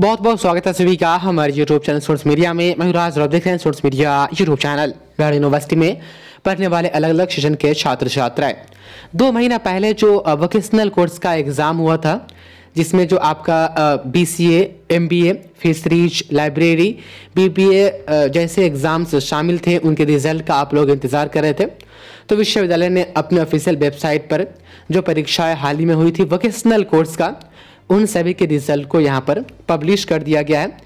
बहुत बहुत स्वागत है सभी का हमारे यूट्यूब चैनल सोर्स मीडिया में मैं युवराज देख रहे हैं source media YouTube channel Bihar university में पढ़ने वाले अलग अलग सेशन के छात्र छात्राएं दो महीना पहले जो वोकेशनल कोर्स का एग्ज़ाम हुआ था जिसमें जो आपका B C M B A fisheries library B B A जैसे एग्ज़ाम्स शामिल थे उनके रिजल्ट का आप लोग इंतज़ार कर रहे थे तो विश्वविद्यालय ने अपने ऑफिशियल वेबसाइट पर जो परीक्षाएं हाल ही में हुई थी वोकेशनल कोर्स का उन सभी के रिजल्ट को यहाँ पर पब्लिश कर दिया गया है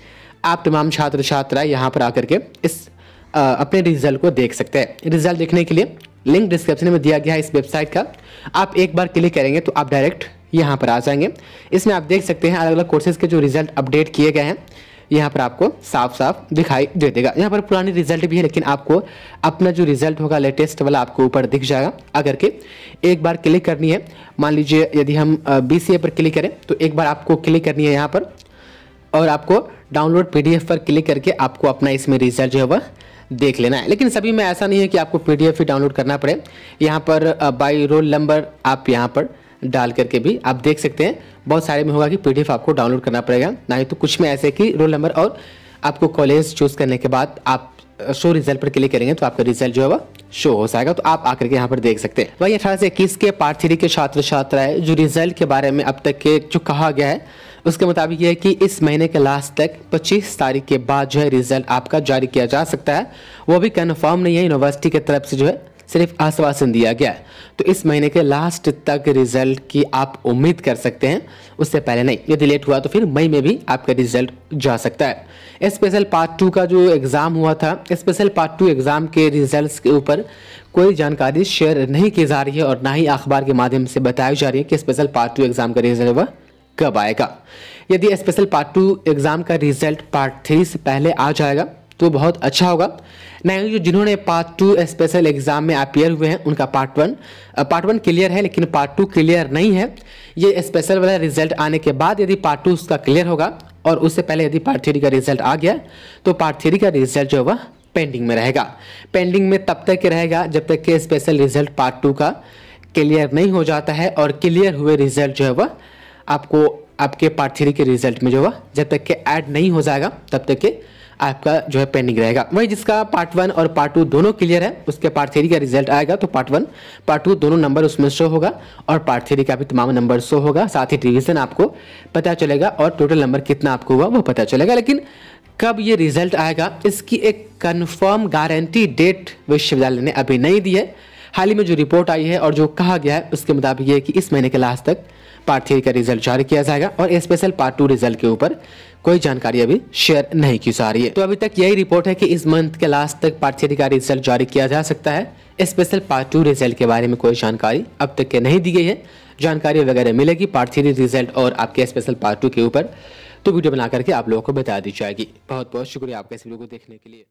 आप तमाम छात्र छात्रा यहाँ पर आकर के इस आ, अपने रिजल्ट को देख सकते हैं रिजल्ट देखने के लिए लिंक डिस्क्रिप्शन में दिया गया है इस वेबसाइट का आप एक बार क्लिक करेंगे तो आप डायरेक्ट यहाँ पर आ जाएंगे इसमें आप देख सकते हैं अलग अलग कोर्सेज के जो रिजल्ट अपडेट किए गए हैं यहाँ पर आपको साफ साफ दिखाई दे देगा यहाँ पर पुराने रिजल्ट भी है लेकिन आपको अपना जो रिजल्ट होगा लेटेस्ट वाला आपको ऊपर दिख जाएगा अगर के एक बार क्लिक करनी है मान लीजिए यदि हम बी पर क्लिक करें तो एक बार आपको क्लिक करनी है यहाँ पर और आपको डाउनलोड एफ पर क्लिक करके आपको अपना इसमें रिजल्ट जो है वह देख लेना है लेकिन सभी में ऐसा नहीं है कि आपको एफ ही डाउनलोड करना पड़े यहाँ पर बाई रोल नंबर आप यहाँ पर डाल करके भी आप देख सकते हैं बहुत सारे में होगा कि पी आपको डाउनलोड करना पड़ेगा ना ही तो कुछ में ऐसे कि रोल नंबर और आपको कॉलेज चूज़ करने के बाद आप शो रिजल्ट पर क्लिक करेंगे तो आपका रिजल्ट जो है वह शो हो जाएगा तो आप आकर के यहाँ पर देख सकते हैं वही अठारह से इक्कीस के पार्ट थ्री के छात्र छात्राएं जो रिजल्ट के बारे में अब तक के जो कहा गया है उसके मुताबिक यह है कि इस महीने के लास्ट तक 25 तारीख के बाद जो है रिजल्ट आपका जारी किया जा सकता है वो भी कन्फर्म नहीं है यूनिवर्सिटी की तरफ से जो है सिर्फ आश्वासन दिया गया है तो इस महीने के लास्ट तक रिजल्ट की आप उम्मीद कर सकते हैं उससे पहले नहीं यदि लेट हुआ तो फिर मई में भी आपका रिजल्ट जा सकता है स्पेशल पार्ट टू का जो एग्ज़ाम हुआ था स्पेशल पार्ट टू एग्ज़ाम के रिजल्ट्स के ऊपर कोई जानकारी शेयर नहीं की जा रही है और ना ही अखबार के माध्यम से बताई जा रही है कि स्पेशल पार्ट टू एग्ज़ाम का रिजल्ट वह कब आएगा यदि स्पेशल पार्ट टू एग्ज़ाम का रिजल्ट पार्ट थ्री से पहले आ जाएगा तो बहुत अच्छा होगा नहीं जो जिन्होंने पार्ट टू स्पेशल एग्जाम में अपियर हुए हैं उनका part one part one clear है लेकिन पार्ट टू क्लियर नहीं है ये स्पेशल वाला रिजल्ट आने के बाद यदि पार्ट टू उसका क्लियर होगा और उससे पहले यदि पार्ट थ्री का रिजल्ट आ गया तो पार्ट थ्री का रिजल्ट जो है वह पेंडिंग में रहेगा पेंडिंग में तब तक रहेगा जब तक के स्पेशल रिजल्ट पार्ट टू का क्लियर नहीं हो जाता है और क्लियर हुए रिजल्ट जो है वह आपको आपके पार्ट थ्री के रिजल्ट में जो है जब तक के ऐड नहीं हो जाएगा तब तक के आपका जो है पेंडिंग रहेगा वही जिसका पार्ट वन और पार्ट टू दोनों क्लियर है उसके पार्ट थ्री का रिजल्ट आएगा तो पार्ट वन पार्ट टू दोनों नंबर उसमें शो होगा और पार्ट थ्री का भी तमाम नंबर शो होगा साथ ही डिविजन आपको पता चलेगा और टोटल नंबर कितना आपको हुआ वो पता चलेगा लेकिन कब ये रिजल्ट आएगा इसकी एक कन्फर्म गारंटी डेट विश्वविद्यालय ने अभी नहीं दी है हाल ही में जो रिपोर्ट आई है और जो कहा गया है उसके मुताबिक ये कि इस महीने के लास्ट तक पार्ट थ्री का रिजल्ट जारी किया जाएगा और स्पेशल पार्ट टू रिजल्ट के ऊपर कोई जानकारी अभी शेयर नहीं की जा रही है तो अभी तक यही रिपोर्ट है कि इस मंथ के लास्ट तक पार्ट थ्री का रिजल्ट जारी किया जा सकता है स्पेशल पार्ट टू रिजल्ट के बारे में कोई जानकारी अब तक के नहीं दी गई है जानकारी वगैरह मिलेगी पार्ट थ्री रिजल्ट और आपके स्पेशल पार्ट टू के ऊपर तो वीडियो बना करके आप लोगों को बता दी जाएगी बहुत बहुत शुक्रिया आपका इस वीडियो को देखने के लिए